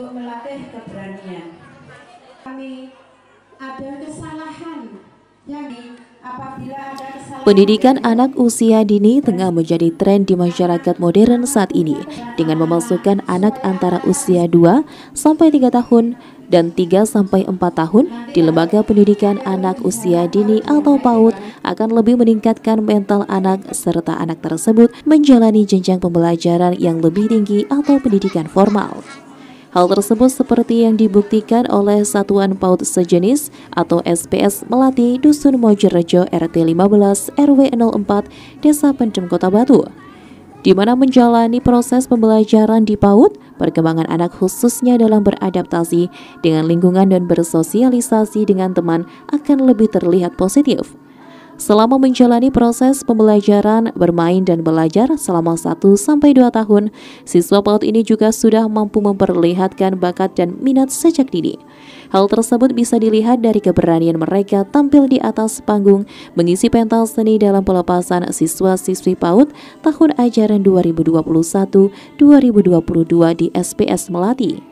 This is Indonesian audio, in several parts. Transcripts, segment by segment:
untuk melatih keberanian. Kami ada kesalahan yang apabila Pendidikan anak usia dini tengah menjadi tren di masyarakat modern saat ini dengan memasukkan anak antara usia 2 sampai 3 tahun dan 3 sampai 4 tahun di Lembaga Pendidikan Anak Usia Dini atau PAUD akan lebih meningkatkan mental anak serta anak tersebut menjalani jenjang pembelajaran yang lebih tinggi atau pendidikan formal. Hal tersebut seperti yang dibuktikan oleh Satuan Paud Sejenis atau SPS Melati Dusun Mojorejo RT 15 RW 04 Desa Pendem Kota Batu di mana menjalani proses pembelajaran di PAUD, perkembangan anak khususnya dalam beradaptasi dengan lingkungan dan bersosialisasi dengan teman akan lebih terlihat positif selama menjalani proses pembelajaran bermain dan belajar selama 1-2 tahun, siswa PAUD ini juga sudah mampu memperlihatkan bakat dan minat sejak dini. Hal tersebut bisa dilihat dari keberanian mereka tampil di atas panggung mengisi pentas seni dalam pelepasan siswa-siswi PAUD tahun ajaran 2021-2022 di SPS Melati.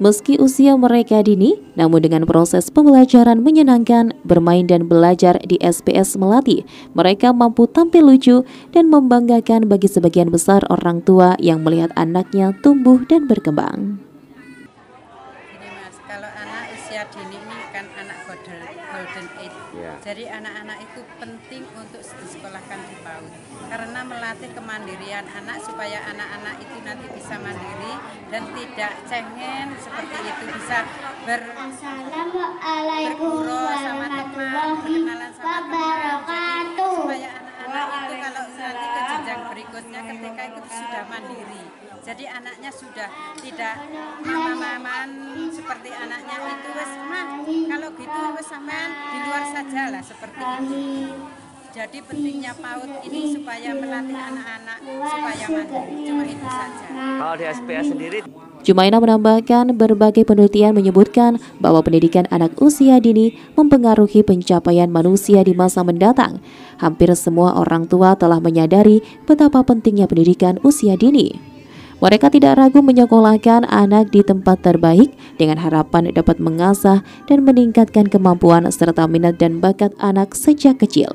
Meski usia mereka dini, namun dengan proses pembelajaran menyenangkan, bermain dan belajar di SPS Melati, mereka mampu tampil lucu dan membanggakan bagi sebagian besar orang tua yang melihat anaknya tumbuh dan berkembang. Golden age. Yeah. Jadi anak-anak itu penting untuk disekolahkan di PAUD karena melatih kemandirian anak supaya anak-anak itu nanti bisa mandiri dan tidak cengeng seperti itu bisa ber Assalamualaikum warahmatullahi wabarakatuh. jadi anaknya sudah tidak mama-maman seperti anaknya itu wes mah kalau gitu wes sampean di luar saja lah seperti itu jadi pentingnya PAUD ini supaya melatih anak-anak supaya mandiri cuma itu saja kalau di SPS sendiri Jumaina menambahkan berbagai penelitian menyebutkan bahwa pendidikan anak usia dini mempengaruhi pencapaian manusia di masa mendatang. Hampir semua orang tua telah menyadari betapa pentingnya pendidikan usia dini. Mereka tidak ragu menyekolahkan anak di tempat terbaik dengan harapan dapat mengasah dan meningkatkan kemampuan serta minat dan bakat anak sejak kecil.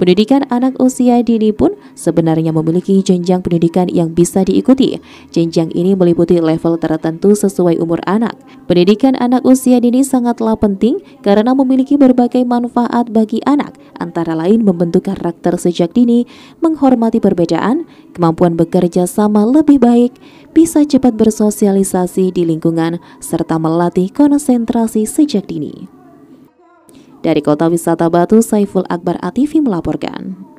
Pendidikan anak usia dini pun sebenarnya memiliki jenjang pendidikan yang bisa diikuti. Jenjang ini meliputi level tertentu sesuai umur anak. Pendidikan anak usia dini sangatlah penting karena memiliki berbagai manfaat bagi anak, antara lain membentuk karakter sejak dini, menghormati perbedaan, kemampuan bekerja sama lebih baik, bisa cepat bersosialisasi di lingkungan, serta melatih konsentrasi sejak dini. Dari Kota Wisata Batu, Saiful Akbar Atifi melaporkan.